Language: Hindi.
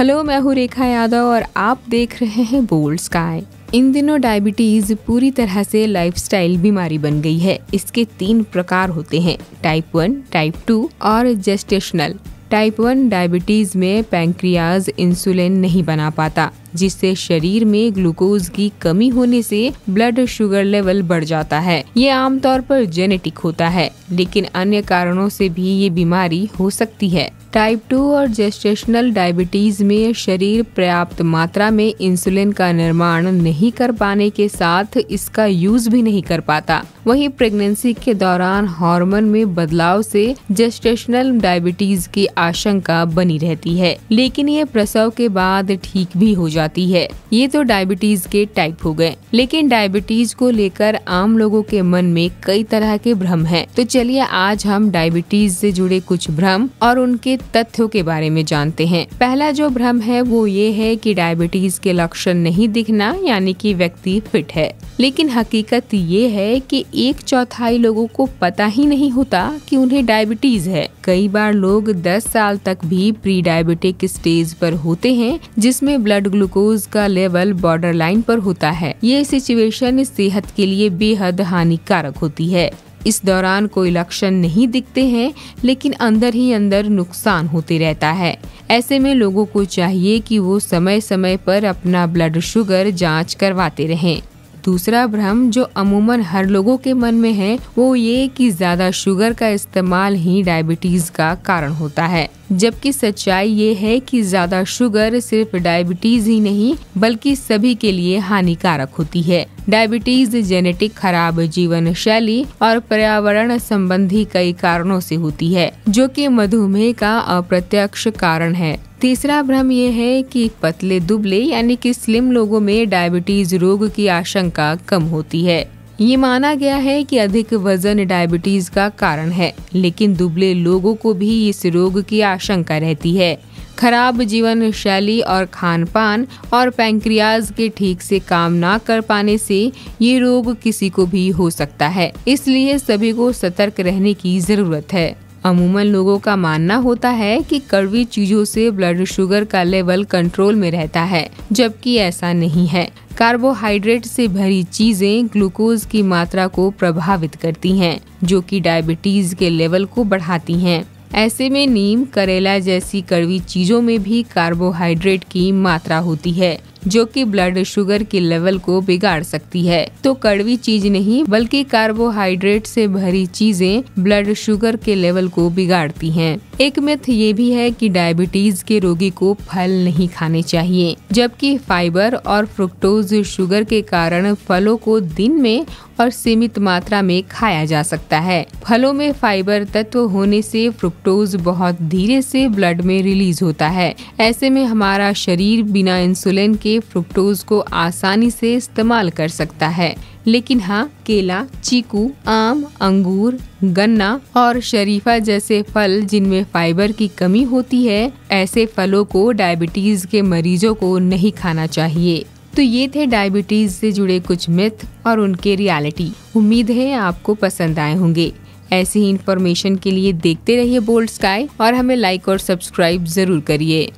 हेलो मैं हूँ रेखा यादव और आप देख रहे हैं बोल्ड स्काई इन दिनों डायबिटीज़ पूरी तरह से लाइफस्टाइल बीमारी बन गई है इसके तीन प्रकार होते हैं टाइप वन टाइप टू और जेस्टेशनल टाइप वन डायबिटीज़ में पैंक्रियाज इंसुलिन नहीं बना पाता जिससे शरीर में ग्लूकोज की कमी होने से ब्लड शुगर लेवल बढ़ जाता है ये आमतौर पर जेनेटिक होता है लेकिन अन्य कारणों से भी ये बीमारी हो सकती है टाइप टू और जेस्टेशनल डायबिटीज़ में शरीर पर्याप्त मात्रा में इंसुलिन का निर्माण नहीं कर पाने के साथ इसका यूज भी नहीं कर पाता वहीं प्रेगनेंसी के दौरान हार्मोन में बदलाव से जेस्टेशनल डायबिटीज की आशंका बनी रहती है लेकिन ये प्रसव के बाद ठीक भी हो जाती है ये तो डायबिटीज के टाइप हो गए लेकिन डायबिटीज को लेकर आम लोगों के मन में कई तरह के भ्रम हैं। तो चलिए आज हम डायबिटीज से जुड़े कुछ भ्रम और उनके कुछ तथ्यों के बारे में जानते हैं पहला जो भ्रम है वो ये है कि डायबिटीज के लक्षण नहीं दिखना यानी कि व्यक्ति फिट है लेकिन हकीकत ये है कि एक चौथाई लोगों को पता ही नहीं होता कि उन्हें डायबिटीज है कई बार लोग 10 साल तक भी प्री डायबिटिक स्टेज पर होते हैं जिसमें ब्लड ग्लूकोज का लेवल बॉर्डर लाइन पर होता है ये सिचुएशन सेहत के लिए बेहद हानिकारक होती है इस दौरान कोई लक्षण नहीं दिखते हैं लेकिन अंदर ही अंदर नुकसान होते रहता है ऐसे में लोगों को चाहिए कि वो समय समय पर अपना ब्लड शुगर जांच करवाते रहें दूसरा भ्रम जो अमूमन हर लोगों के मन में है वो ये कि ज़्यादा शुगर का इस्तेमाल ही डायबिटीज़ का कारण होता है जबकि सच्चाई ये है कि ज्यादा शुगर सिर्फ डायबिटीज ही नहीं बल्कि सभी के लिए हानिकारक होती है डायबिटीज जेनेटिक खराब जीवन शैली और पर्यावरण संबंधी कई कारणों से होती है जो कि मधुमेह का अप्रत्यक्ष कारण है तीसरा भ्रम ये है कि पतले दुबले यानी कि स्लिम लोगों में डायबिटीज रोग की आशंका कम होती है ये माना गया है कि अधिक वजन डायबिटीज का कारण है लेकिन दुबले लोगों को भी इस रोग की आशंका रहती है खराब जीवन शैली और खान पान और पैंक्रियाज के ठीक से काम ना कर पाने से ये रोग किसी को भी हो सकता है इसलिए सभी को सतर्क रहने की जरूरत है अमूमन लोगों का मानना होता है कि कड़वी चीजों से ब्लड शुगर का लेवल कंट्रोल में रहता है जबकि ऐसा नहीं है कार्बोहाइड्रेट से भरी चीजें ग्लूकोज की मात्रा को प्रभावित करती हैं, जो कि डायबिटीज के लेवल को बढ़ाती हैं। ऐसे में नीम करेला जैसी कड़वी चीजों में भी कार्बोहाइड्रेट की मात्रा होती है जो कि ब्लड शुगर के लेवल को बिगाड़ सकती है तो कड़वी चीज नहीं बल्कि कार्बोहाइड्रेट से भरी चीजें ब्लड शुगर के लेवल को बिगाड़ती हैं। एक मिथ ये भी है कि डायबिटीज के रोगी को फल नहीं खाने चाहिए जबकि फाइबर और फ्रुक्टोज शुगर के कारण फलों को दिन में और सीमित मात्रा में खाया जा सकता है फलों में फाइबर तत्व होने से फ्रुक्टोज बहुत धीरे से ब्लड में रिलीज होता है ऐसे में हमारा शरीर बिना इंसुलिन के फ्रुक्टोज को आसानी से इस्तेमाल कर सकता है लेकिन हाँ केला चीकू आम अंगूर गन्ना और शरीफा जैसे फल जिनमें फाइबर की कमी होती है ऐसे फलों को डायबिटीज के मरीजों को नहीं खाना चाहिए तो ये थे डायबिटीज से जुड़े कुछ मिथ और उनके रियलिटी उम्मीद है आपको पसंद आए होंगे ऐसी ही इन्फॉर्मेशन के लिए देखते रहिए बोल्ड स्काई और हमें लाइक और सब्सक्राइब जरूर करिए